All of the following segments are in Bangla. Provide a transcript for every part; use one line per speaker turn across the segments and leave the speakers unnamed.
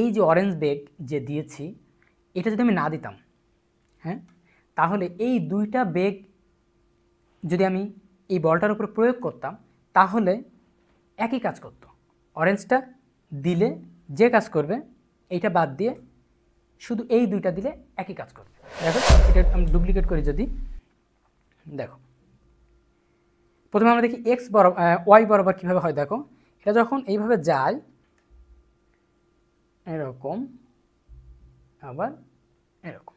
এই যে অরেঞ্জ বেগ যে দিয়েছি এটা যদি আমি না দিতাম হ্যাঁ তাহলে এই দুইটা বেগ যদি আমি এই বলটার উপরে প্রয়োগ করতাম তাহলে একই কাজ করত অরেঞ্জটা দিলে যে কাজ করবে এইটা বাদ দিয়ে শুধু এই দুইটা দিলে একই কাজ করবে দেখো এটা আমি ডুপ্লিকেট করি যদি দেখো প্রথমে আমরা দেখি এক্স বরাবর ওয়াই বরাবর কীভাবে হয় দেখো এটা যখন এইভাবে যায় এরকম আবার এরকম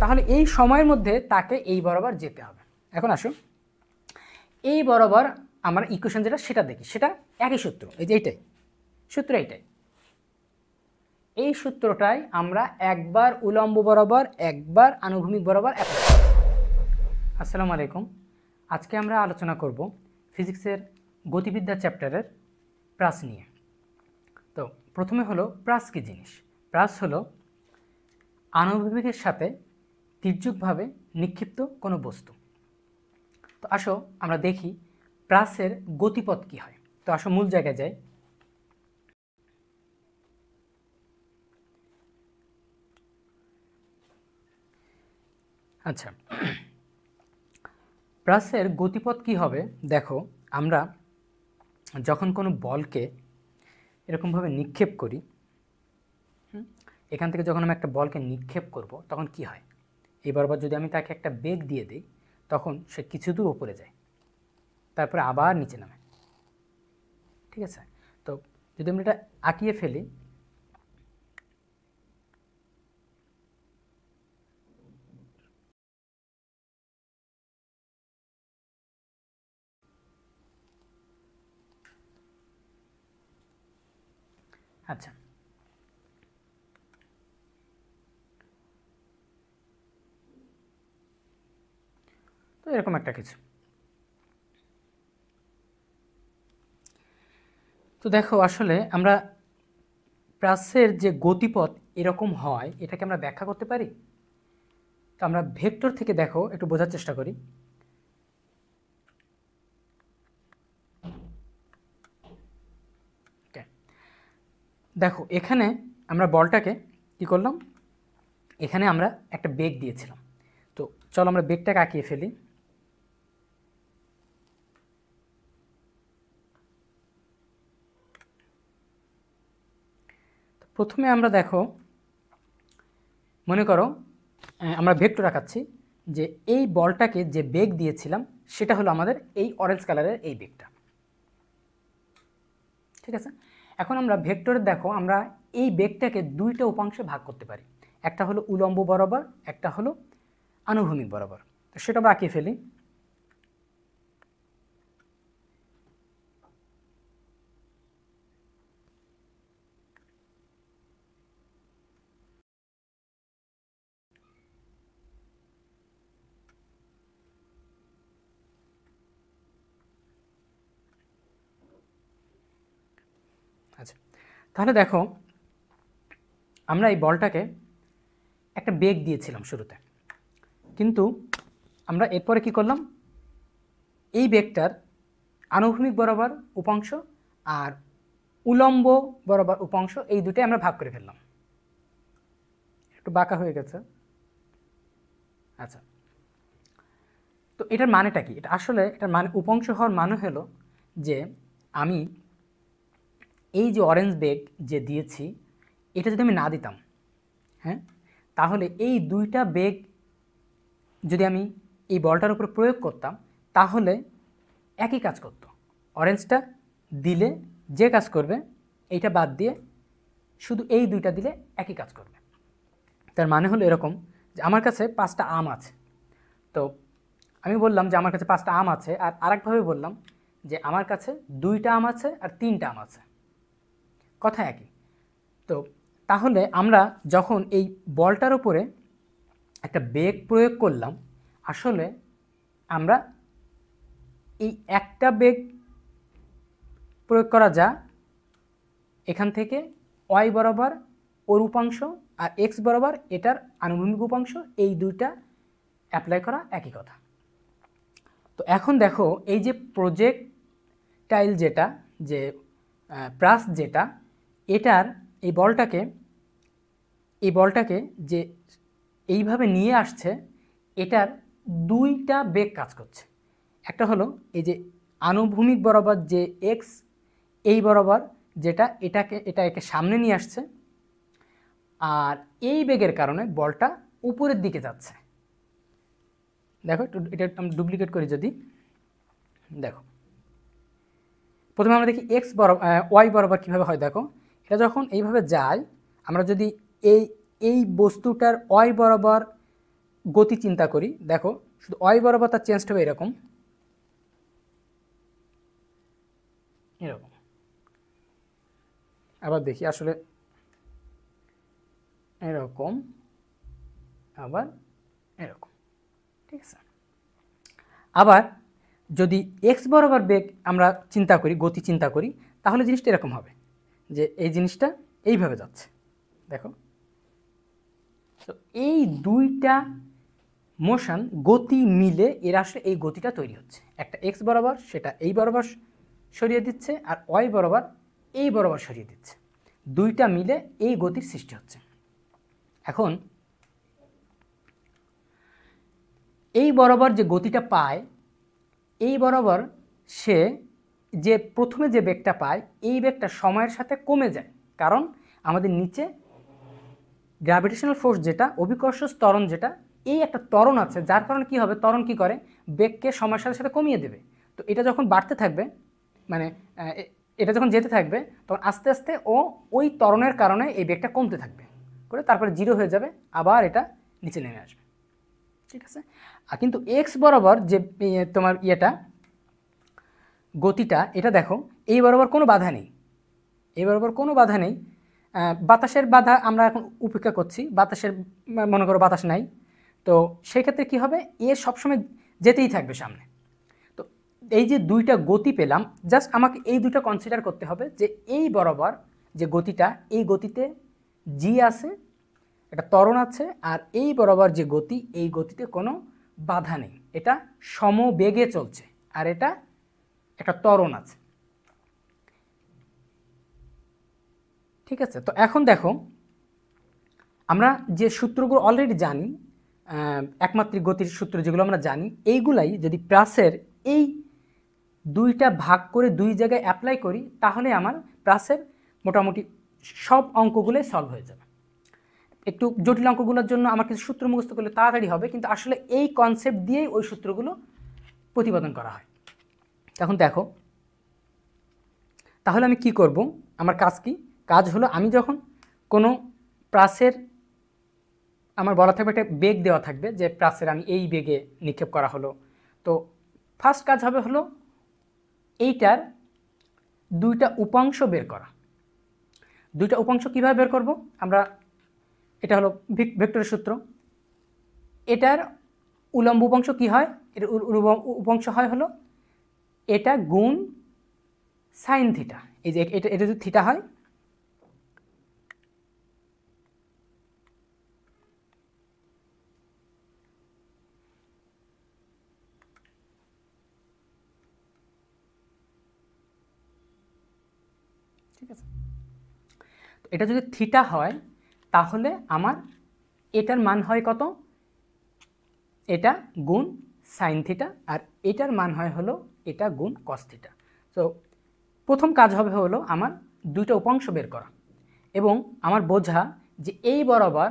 তাহলে এই সময়ের মধ্যে তাকে এই বরাবর যেতে হবে এখন আসুন এই বরাবর আমরা ইকুয়েশন যেটা সেটা দেখি সেটা একই সূত্র এই যে এইটাই সূত্র এইটাই এই সূত্রটাই আমরা একবার উলম্ব বরাবর একবার আনুভূমিক বরাবর এক আসসালামু আলাইকুম আজকে আমরা আলোচনা করব ফিজিক্সের গতিবিদ্যা চ্যাপ্টারের প্রাস নিয়ে তো প্রথমে হলো প্রাস কি জিনিস প্রাস হলো আনুভূমিকের সাথে তির্যকভাবে নিক্ষিপ্ত কোনো বস্তু তো আসো আমরা দেখি প্রাসের গতিপথ কি হয় তো আসো মূল জায়গায় যাই আচ্ছা প্রাসের গতিপথ কি হবে দেখো আমরা যখন কোনো বলকে এরকমভাবে নিক্ষেপ করি এখান থেকে যখন আমি একটা বলকে নিক্ষেপ করব তখন কি হয় এবার যদি আমি তাকে একটা বেগ দিয়ে দিই তখন সে কিছু দূর ওপরে যায় তারপরে আবার নিচে নামে ঠিক আছে তো যদি আমরা এটা আঁকিয়ে ফেলি আচ্ছা এরকম একটা কিছু তো দেখো আসলে আমরা প্রাসের যে গতিপথ এরকম হয় এটাকে আমরা ব্যাখ্যা করতে পারি তো আমরা ভেক্টর থেকে দেখো একটু বোঝার চেষ্টা করি দেখো এখানে আমরা বলটাকে কি করলাম এখানে আমরা একটা বেগ দিয়েছিলাম তো চলো আমরা বেগটাকে আঁকিয়ে ফেলি প্রথমে আমরা দেখো মনে করো আমরা ভেক্টর আঁকাচ্ছি যে এই বলটাকে যে বেগ দিয়েছিলাম সেটা হলো আমাদের এই অরেঞ্জ কালারের এই বেগটা ঠিক আছে এখন আমরা ভেক্টরে দেখো আমরা এই বেগটাকে দুইটা উপাংশে ভাগ করতে পারি একটা হলো উলম্ব বরাবর একটা হলো আনুভূমিক বরাবর তো সেটা আমরা আঁকিয়ে ফেলি তাহলে দেখো আমরা এই বলটাকে একটা বেগ দিয়েছিলাম শুরুতে কিন্তু আমরা এরপরে কি করলাম এই বেগটার আনুভূমিক বরাবর উপাংশ আর উলম্ব বরাবর উপাংশ এই দুটোই আমরা ভাগ করে ফেললাম একটু বাঁকা হয়ে গেছে আচ্ছা তো এটার মানেটা কি এটা আসলে এটার মানে উপাংশ হওয়ার মানে হলো যে আমি এই যে অরেঞ্জ বেগ যে দিয়েছি এটা যদি আমি না দিতাম হ্যাঁ তাহলে এই দুইটা বেগ যদি আমি এই বলটার উপরে প্রয়োগ করতাম তাহলে একই কাজ করত অরেঞ্জটা দিলে যে কাজ করবে এইটা বাদ দিয়ে শুধু এই দুইটা দিলে একই কাজ করবে তার মানে হলো এরকম যে আমার কাছে পাঁচটা আম আছে তো আমি বললাম যে আমার কাছে পাঁচটা আম আছে আর আরেকভাবে বললাম যে আমার কাছে দুইটা আম আছে আর তিনটা আম আছে কথা একই তো তাহলে আমরা যখন এই বলটার উপরে একটা বেগ প্রয়োগ করলাম আসলে আমরা এই একটা বেগ প্রয়োগ করা যা এখান থেকে ওয়াই বরাবর ওর উপাংশ আর এক্স বরাবর এটার আনুভূমিক উপাংশ এই দুইটা অ্যাপ্লাই করা একই কথা তো এখন দেখো এই যে টাইল যেটা যে প্রাস যেটা এটার এই বলটাকে এই বলটাকে যে এইভাবে নিয়ে আসছে এটার দুইটা বেগ কাজ করছে একটা হলো এই যে আনুভূমিক বরাবর যে এক্স এই বরাবর যেটা এটাকে এটা একে সামনে নিয়ে আসছে আর এই বেগের কারণে বলটা উপরের দিকে যাচ্ছে দেখো একটু এটা আমি ডুপ্লিকেট করি যদি দেখো প্রথমে আমরা দেখি এক্স বরাবর ওয়াই বরাবর কীভাবে হয় দেখো এটা যখন এইভাবে যায় আমরা যদি এই এই বস্তুটার অয় বরাবর গতি চিন্তা করি দেখো শুধু অয় বরাবর তার চেঞ্জ হবে এরকম এরকম আবার দেখি আসলে এরকম আবার এরকম ঠিক আছে আবার যদি এক্স বরাবর বেগ আমরা চিন্তা করি গতি চিন্তা করি তাহলে জিনিসটা এরকম হবে যে এই জিনিসটা এইভাবে যাচ্ছে দেখো তো এই দুইটা মোশন গতি মিলে এরা আসলে এই গতিটা তৈরি হচ্ছে একটা এক্স বরাবর সেটা এই বরাবর সরিয়ে দিচ্ছে আর ওয়াই বরাবর এই বরাবর সরিয়ে দিচ্ছে দুইটা মিলে এই গতির সৃষ্টি হচ্ছে এখন এই বরাবর যে গতিটা পায় এই বরাবর সে যে প্রথমে যে বেগটা পায় এই বেগটা সময়ের সাথে কমে যায় কারণ আমাদের নিচে গ্র্যাভিটেশনাল ফোর্স যেটা অভিকর্ষ ত্বরণ যেটা এই একটা ত্বরণ আছে যার কারণে কী হবে ত্বরণ কী করে বেগকে সময়ের সাথে সাথে কমিয়ে দেবে তো এটা যখন বাড়তে থাকবে মানে এটা যখন যেতে থাকবে তখন আস্তে আস্তে ও ওই ত্বরণের কারণে এই বেগটা কমতে থাকবে করে তারপরে জিরো হয়ে যাবে আবার এটা নিচে নেমে আসবে ঠিক আছে কিন্তু এক্স বরাবর যে তোমার ইয়েটা গতিটা এটা দেখো এই বরাবর কোনো বাধা নেই এই বরাবর কোনো বাধা নেই বাতাসের বাধা আমরা এখন উপেক্ষা করছি বাতাসের মনে করো বাতাস নাই তো সেক্ষেত্রে কি হবে এ সবসময় যেতেই থাকবে সামনে তো এই যে দুইটা গতি পেলাম জাস্ট আমাকে এই দুইটা কনসিডার করতে হবে যে এই বরাবর যে গতিটা এই গতিতে জি আছে একটা ত্বরণ আছে আর এই বরাবর যে গতি এই গতিতে কোনো বাধা নেই এটা সমবেগে চলছে আর এটা একটা ত্বরণ আছে ঠিক আছে তো এখন দেখো আমরা যে সূত্রগুলো অলরেডি জানি একমাত্রিক গতির সূত্র যেগুলো আমরা জানি এইগুলাই যদি প্রাসের এই দুইটা ভাগ করে দুই জায়গায় অ্যাপ্লাই করি তাহলে আমার প্রাসের মোটামুটি সব অঙ্কগুলোই সলভ হয়ে যাবে একটু জটিল অঙ্কগুলোর জন্য আমার কিছু সূত্র মুখস্থ করলে তাড়াতাড়ি হবে কিন্তু আসলে এই কনসেপ্ট দিয়েই ওই সূত্রগুলো প্রতিপাদন করা হয় এখন দেখো তাহলে আমি কি করব আমার কাজ কি কাজ হলো আমি যখন কোনো প্রাসের আমার বলা থাকবে একটা বেগ দেওয়া থাকবে যে প্রাসের আমি এই বেগে নিক্ষেপ করা হলো তো ফার্স্ট কাজ হবে হলো এইটার দুইটা উপাংশ বের করা দুইটা উপাংশ কিভাবে বের করব আমরা এটা হলো ভেক্টরের সূত্র এটার উলম্ব উপাংশ কি হয় এর উপাংশ হয় হলো এটা গুণ সাইন থিটা এই যে এটা এটা যদি থিটা হয় ঠিক আছে এটা যদি থিটা হয় তাহলে আমার এটার মান হয় কত এটা গুণ সাইন থিটা আর এটার মান হয় হলো এটা গুণ কস্থিটা তো প্রথম কাজ হবে হলো আমার দুইটা উপাংশ বের করা এবং আমার বোঝা যে এই বরাবর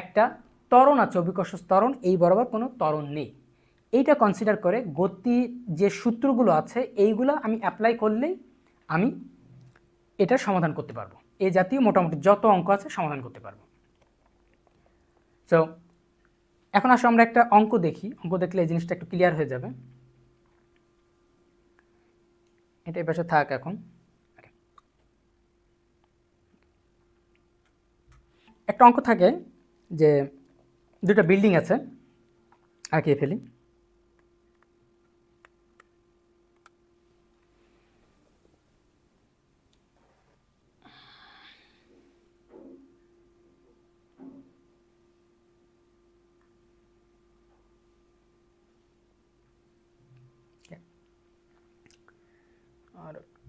একটা তরণ আছে অভিকর্ষ তরণ এই বরাবর কোনো তরণ নেই এইটা কনসিডার করে গতি যে সূত্রগুলো আছে এইগুলো আমি অ্যাপ্লাই করলেই আমি এটার সমাধান করতে পারবো এ জাতীয় মোটামুটি যত অঙ্ক আছে সমাধান করতে পারবো তো এখন আসলে আমরা একটা অঙ্ক দেখি অঙ্ক দেখলে এই জিনিসটা একটু ক্লিয়ার হয়ে যাবে এটাই পাশে থাক এখন একটা অঙ্ক থাকে যে দুটা বিল্ডিং আছে আঁকিয়ে ফেলি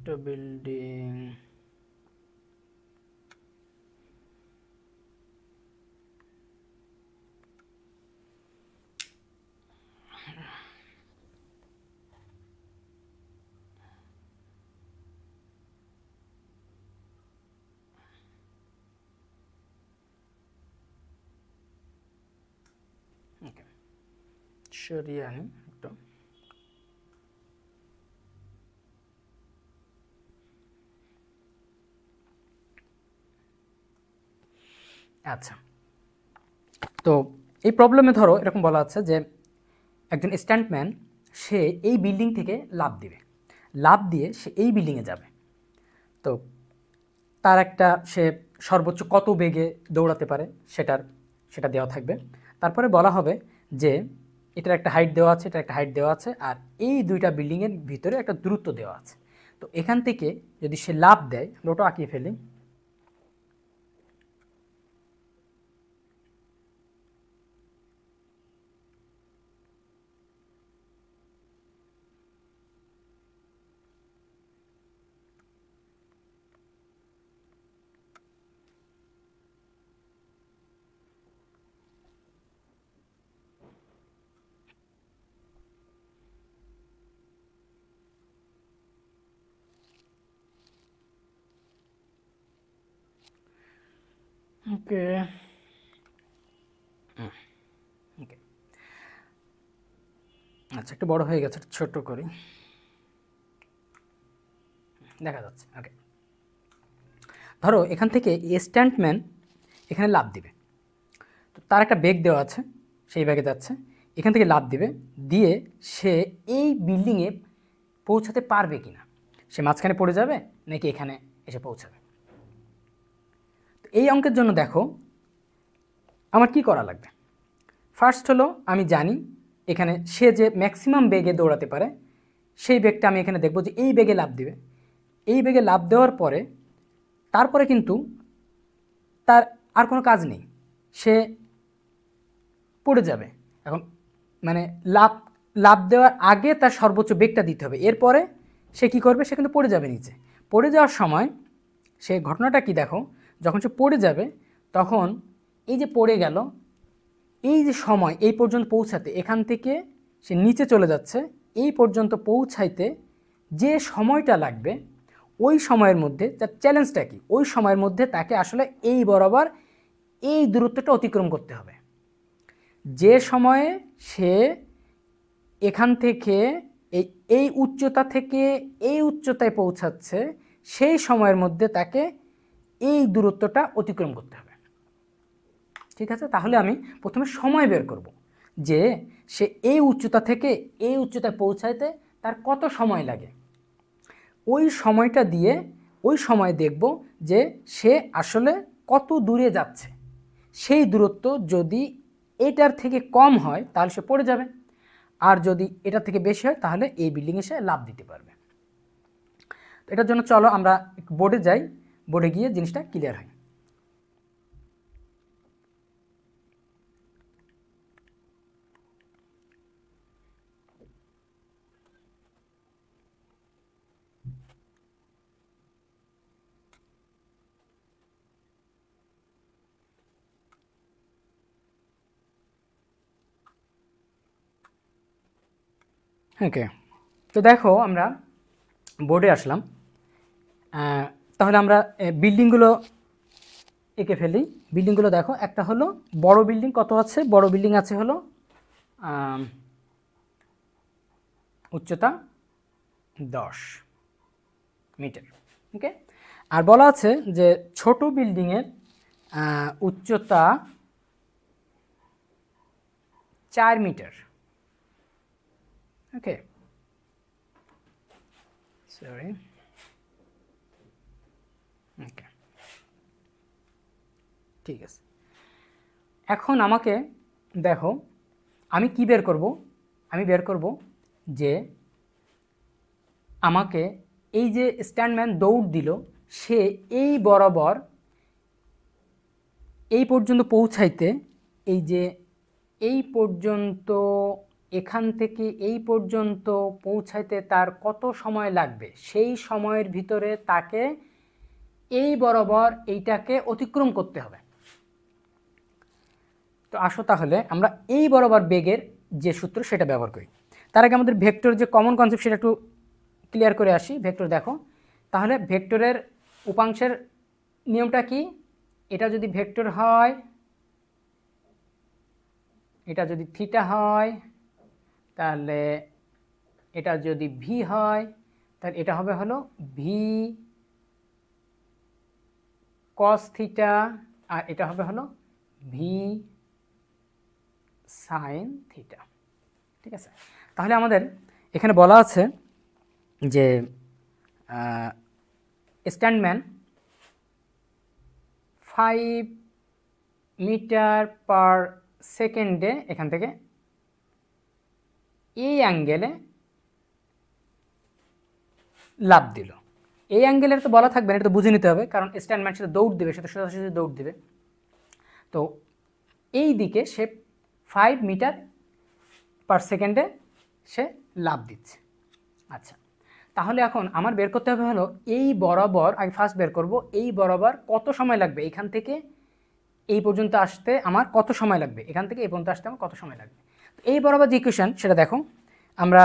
the building okay sure yeah আচ্ছা তো এই প্রবলেমে ধরো এরকম বলা আছে যে একজন স্ট্যান্টম্যান সে এই বিল্ডিং থেকে লাভ দিবে লাভ দিয়ে সে এই বিল্ডিংয়ে যাবে তো তার একটা সে সর্বোচ্চ কত বেগে দৌড়াতে পারে সেটার সেটা দেওয়া থাকবে তারপরে বলা হবে যে এটার একটা হাইট দেওয়া আছে এটার একটা হাইট দেওয়া আছে আর এই দুইটা বিল্ডিংয়ের ভিতরে একটা দূরত্ব দেওয়া আছে তো এখান থেকে যদি সে লাভ দেয় ওটা আঁকিয়ে ফেলি Okay. Hmm. okay. আচ্ছা একটু বড় হয়ে গেছে ছোট করি দেখা যাচ্ছে ওকে ধরো এখান থেকে স্ট্যান্টম্যান এখানে লাভ দিবে তো তার একটা বেগ দেওয়া আছে সেই ব্যাগে যাচ্ছে এখান থেকে লাভ দিবে দিয়ে সে এই বিল্ডিংয়ে পৌঁছাতে পারবে কিনা সে মাঝখানে পড়ে যাবে নাকি এখানে এসে পৌঁছাবে এই অঙ্কের জন্য দেখো আমার কি করা লাগবে ফার্স্ট হলো আমি জানি এখানে সে যে ম্যাক্সিমাম বেগে দৌড়াতে পারে সেই বেগটা আমি এখানে দেখব যে এই বেগে লাভ দেবে এই বেগে লাভ দেওয়ার পরে তারপরে কিন্তু তার আর কোনো কাজ নেই সে পড়ে যাবে এখন মানে লাভ লাভ দেওয়ার আগে তার সর্বোচ্চ বেগটা দিতে হবে এরপরে সে কি করবে সে কিন্তু পড়ে যাবে নিচে পড়ে যাওয়ার সময় সে ঘটনাটা কি দেখো যখন সে পড়ে যাবে তখন এই যে পড়ে গেল এই যে সময় এই পর্যন্ত পৌঁছাতে এখান থেকে সে নিচে চলে যাচ্ছে এই পর্যন্ত পৌঁছাইতে যে সময়টা লাগবে ওই সময়ের মধ্যে তার চ্যালেঞ্জটা কি ওই সময়ের মধ্যে তাকে আসলে এই বরাবর এই দূরত্বটা অতিক্রম করতে হবে যে সময়ে সে এখান থেকে এই এই উচ্চতা থেকে এই উচ্চতায় পৌঁছাচ্ছে সেই সময়ের মধ্যে তাকে এই দূরত্বটা অতিক্রম করতে হবে ঠিক আছে তাহলে আমি প্রথমে সময় বের করব যে সে এই উচ্চতা থেকে এই উচ্চতায় পৌঁছাইতে তার কত সময় লাগে ওই সময়টা দিয়ে ওই সময় দেখব যে সে আসলে কত দূরে যাচ্ছে সেই দূরত্ব যদি এটার থেকে কম হয় তাহলে সে পড়ে যাবে আর যদি এটা থেকে বেশি হয় তাহলে এই বিল্ডিংয়ে সে লাভ দিতে পারবে এটার জন্য চলো আমরা বোর্ডে যাই বোর্ডে গিয়ে জিনিসটা ক্লিয়ার হয় ওকে তো দেখো আমরা বোর্ডে আসলাম তাহলে আমরা বিল্ডিংগুলো এঁকে ফেলি বিল্ডিংগুলো দেখো একটা হলো বড় বিল্ডিং কত আছে বড় বিল্ডিং আছে হলো উচ্চতা দশ মিটার ওকে আর বলা আছে যে ছোট বিল্ডিংয়ের উচ্চতা চার মিটার ওকে সরি ঠিক আছে এখন আমাকে দেখো আমি কি বের করব আমি বের করব যে আমাকে এই যে স্ট্যান্ডম্যান দৌড় দিল সে এই বরাবর এই পর্যন্ত পৌঁছাইতে এই যে এই পর্যন্ত এখান থেকে এই পর্যন্ত পৌঁছাইতে তার কত সময় লাগবে সেই সময়ের ভিতরে তাকে এই বরাবর এইটাকে অতিক্রম করতে হবে তো আসো তাহলে আমরা এই বরাবর বেগের যে সূত্র সেটা ব্যবহার করি তার আগে আমাদের ভেক্টর যে কমন কনসেপ্ট সেটা একটু ক্লিয়ার করে আসি ভেক্টর দেখো তাহলে ভেক্টরের উপাংশের নিয়মটা কি এটা যদি ভেক্টর হয় এটা যদি থিটা হয় তাহলে এটা যদি ভি হয় তাহলে এটা হবে হলো ভি কস থিটা আর এটা হবে হলো ভি সাইন থিটা ঠিক আছে তাহলে আমাদের এখানে বলা আছে যে স্ট্যান্ডম্যান ফাইভ মিটার পার সেকেন্ডে এখান থেকে এই অ্যাঙ্গেলে লাভ দিল এই অ্যাঙ্গেলের তো বলা থাকবে না এটা তো বুঝে নিতে হবে কারণ স্ট্যান্ডম্যান সাথে দৌড় দেবে সাথে সোজাসুজি দৌড় দেবে তো এই দিকে সে ফাইভ মিটার পার সেকেন্ডে সে লাভ দিচ্ছে আচ্ছা তাহলে এখন আমার বের করতে হবে হলো এই বরাবর আমি ফার্স্ট বের করব এই বরাবর কত সময় লাগবে এখান থেকে এই পর্যন্ত আসতে আমার কত সময় লাগবে এখান থেকে এই পর্যন্ত আসতে আমার কত সময় লাগবে এই বরাবর যে ইকুয়েশান সেটা দেখো আমরা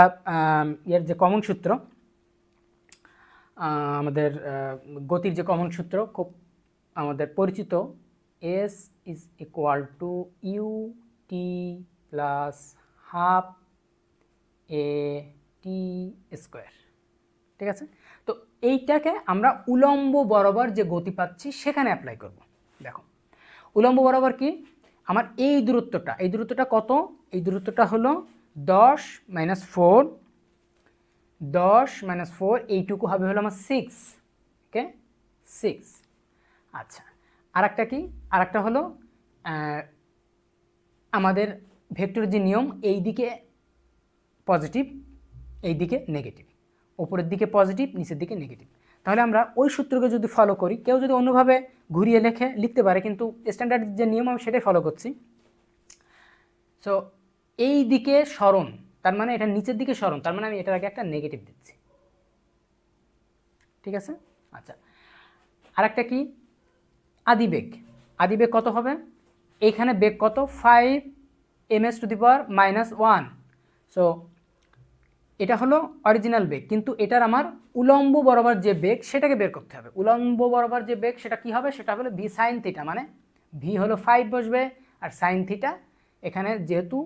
এর যে কমন সূত্র আমাদের গতির যে কমন সূত্র খুব আমাদের পরিচিত s is equal to u t plus half a t square ঠিক আছে তো এইটাকে আমরা উলম্ব বরাবর যে গতি পাচ্ছি সেখানে অ্যাপ্লাই করব দেখো উলম্ব বরাবর কি আমার এই দূরত্বটা এই দূরত্বটা কত এই দূরত্বটা হলো দশ মাইনাস ফোর দশ মাইনাস ফোর এইটুকু হবে হলো আমার সিক্স ওকে সিক্স আচ্ছা আর একটা কি আর একটা হলো আমাদের ভেক্টর যে নিয়ম এই দিকে পজিটিভ এই দিকে নেগেটিভ ওপরের দিকে পজিটিভ নিচের দিকে নেগেটিভ তাহলে আমরা ওই সূত্রকে যদি ফলো করি কেউ যদি অন্যভাবে ঘুরিয়ে লেখে লিখতে পারে কিন্তু স্ট্যান্ডার্ড যে নিয়ম আমি সেটাই ফলো করছি সো এই দিকে স্মরণ তার মানে এটা নিচের দিকে স্মরণ তার মানে আমি এটার আগে একটা নেগেটিভ দিচ্ছি ঠিক আছে আচ্ছা আর একটা কি আদিবেগ আদিবেগ কত হবে এইখানে বেগ কত five m s to the power minus one so এটা হলো অরিজিনাল বেগ কিন্তু এটার আমার উলম্ব বরাবর যে বেগ সেটাকে বের করতে হবে উলম্ব বরাবর যে বেগ সেটা কি হবে সেটা হলো ভি সাইন থিটা মানে ভি হলো ফাইভ বসবে আর সাইন থিটা এখানে যেহেতু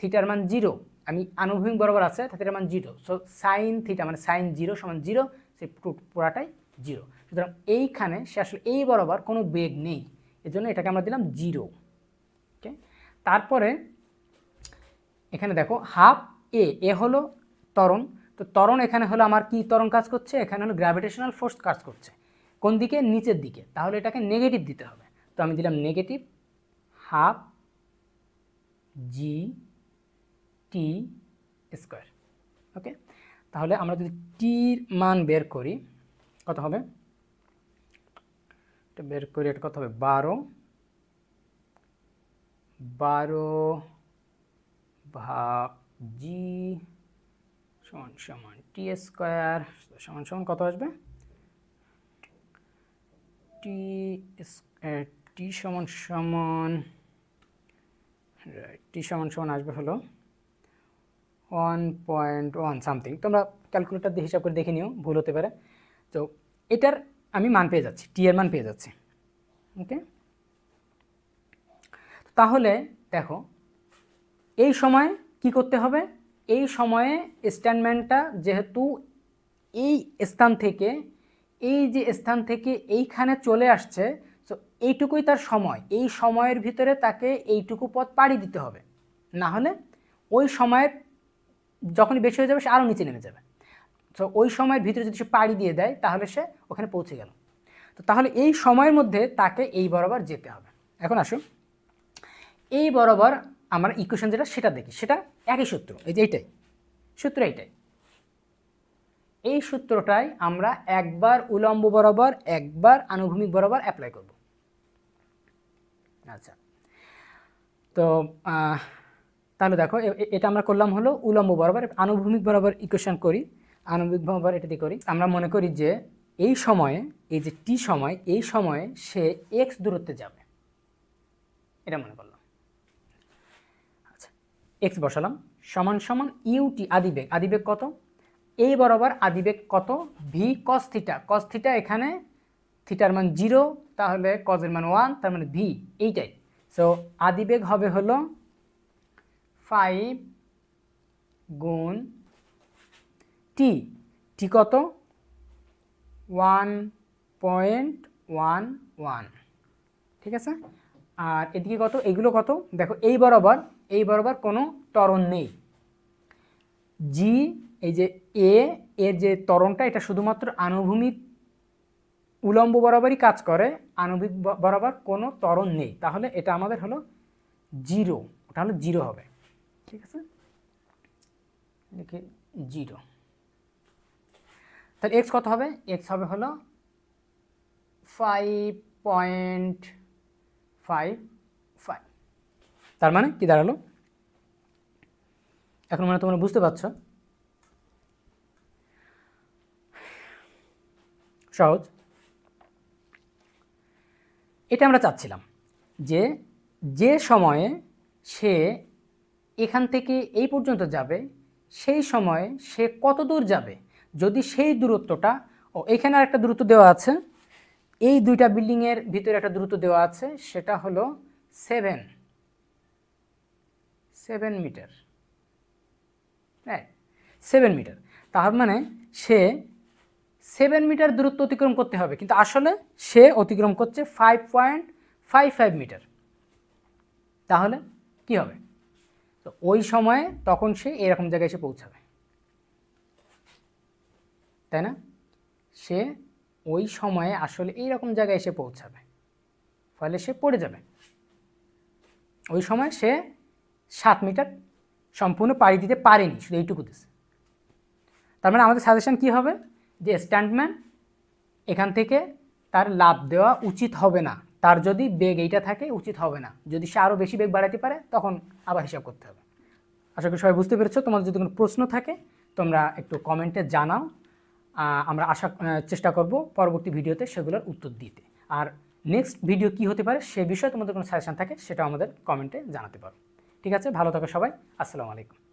থিটার মান জিরো আমি আনুভূমিক বরাবর আছে থিটার মান জিরো সো সাইন থিটা মানে সাইন জিরো সমান জিরো সে পুরাটাই জিরো সুতরাং এইখানে সে আসলে এই বরাবর কোনো বেগ নেই এজন্য এটাকে আমরা দিলাম জিরো তারপরে এখানে দেখো হাফ এ এ হলো তরণ তো তরণ এখানে হলো আমার কি তরণ কাজ করছে এখানে হলো গ্র্যাভিটেশনাল ফোর্স কাজ করছে কোন দিকে নিচের দিকে তাহলে এটাকে নেগেটিভ দিতে হবে তো আমি দিলাম negative half g t square okay তাহলে আমরা যদি টির মান বের করি কত হবে এটা বের করি এটা কত হবে বারো বারো ভাগ জি সমান সমান টি স্কোয়ার সমান সমান কত আসবে টি টি সমান সমান টি সমান সমান আসবে হলো ওয়ান পয়েন্ট ওয়ান সামথিং তোমরা ক্যালকুলেটার দিয়ে হিসাব করে দেখে নিও ভুল হতে পারে তো এটার আমি মান পেয়ে যাচ্ছি টি এর মান পেয়ে যাচ্ছি ওকে তাহলে দেখো এই সময় কি করতে হবে এই সময়ে স্ট্যান্ডম্যানটা যেহেতু এই স্থান থেকে এই যে স্থান থেকে এইখানে চলে আসছে তো এইটুকুই তার সময় এই সময়ের ভিতরে তাকে এইটুকু পথ পাড়ি দিতে হবে না হলে ওই সময়ের যখনই বেশি হয়ে যাবে সে আরও নিচে নেমে যাবে তো ওই সময়ের ভিতরে যদি সে পাড়ি দিয়ে দেয় তাহলে সে ওখানে পৌঁছে গেল তো তাহলে এই সময়ের মধ্যে তাকে এই বরাবর যেতে হবে এখন আসুন এই বরাবর আমরা ইকুয়েশন যেটা সেটা দেখি সেটা একই সূত্র এই যে এইটাই সূত্র এইটাই এই সূত্রটাই আমরা একবার উলম্ব বরাবর একবার আনুভূমিক বরাবর অ্যাপ্লাই করব আচ্ছা তো তাহলে দেখো এটা আমরা করলাম হলো উলম্ব বরাবর আনুভূমিক বরাবর ইকুয়েশন করি আনুভূমিক বরাবর এটা দিয়ে করি আমরা মনে করি যে এই সময়ে এই যে টি সময় এই সময়ে সে এক্স দূরত্বে যাবে এটা মনে করলাম এক্স বসালাম সমান সমান ইউটি আদিবেগ আদিবেগ কত এই বরাবর আদিবেগ কত v cos theta cos theta এখানে থিটার মান জিরো তাহলে কজের মান ওয়ান তার মানে ভি এইটাই সো আদিবেগ হবে হলো ফাইভ গুণ টি টি কত ওয়ান পয়েন্ট ওয়ান ওয়ান ঠিক আছে আর এদিকে কত এগুলো কত দেখো এই বরাবর এই বরাবর কোনো তরণ নেই জি এই যে এ এর যে তরণটা এটা শুধুমাত্র আনুভূমিক উলম্ব বরাবরই কাজ করে আনুভূমিক বরাবর কোনো তরণ নেই তাহলে এটা আমাদের হলো জিরো ওটা হলো জিরো হবে ঠিক আছে দেখি জিরো তাহলে এক্স কত হবে এক্স হবে হলো ফাইভ পয়েন্ট ফাইভ তার মানে কি দাঁড়ালো এখন মানে তোমরা বুঝতে পারছ সহজ এটা আমরা চাচ্ছিলাম যে যে সময়ে সে এখান থেকে এই পর্যন্ত যাবে সেই সময়ে সে কত দূর যাবে যদি সেই দূরত্বটা ও এখানে আর একটা দূরত্ব দেওয়া আছে এই দুইটা বিল্ডিংয়ের ভিতরে একটা দূরত্ব দেওয়া আছে সেটা হলো সেভেন সেভেন মিটার হ্যাঁ সেভেন মিটার তার মানে সে সেভেন মিটার দূরত্ব অতিক্রম করতে হবে কিন্তু আসলে সে অতিক্রম করছে five point five five metre তাহলে কি হবে তো ওই সময়ে তখন সে এরকম জায়গায় এসে পৌঁছাবে তাই না সে ওই সময়ে আসলে এই রকম জায়গায় এসে পৌঁছাবে ফলে সে পড়ে যাবে ওই সময় সে সাত মিটার সম্পূর্ণ পাড়ি দিতে পারেনি শুধু এইটুকু দিছে তার মানে আমাদের সাজেশন কি হবে যে স্ট্যান্ডম্যান এখান থেকে তার লাভ দেওয়া উচিত হবে না তার যদি বেগ এইটা থাকে উচিত হবে না যদি সে আরও বেশি বেগ বাড়াতে পারে তখন আবার হিসাব করতে হবে আশা করি সবাই বুঝতে পেরেছো তোমাদের যদি কোনো প্রশ্ন থাকে তোমরা একটু কমেন্টে জানাও আমরা আশা চেষ্টা করব পরবর্তী ভিডিওতে সেগুলোর উত্তর দিতে আর নেক্সট ভিডিও কি হতে পারে সে বিষয়ে তোমাদের কোনো সাজেশান থাকে সেটা আমাদের কমেন্টে জানাতে পারো ঠিক আছে ভালো থাকো সবাই আসসালামু আলাইকুম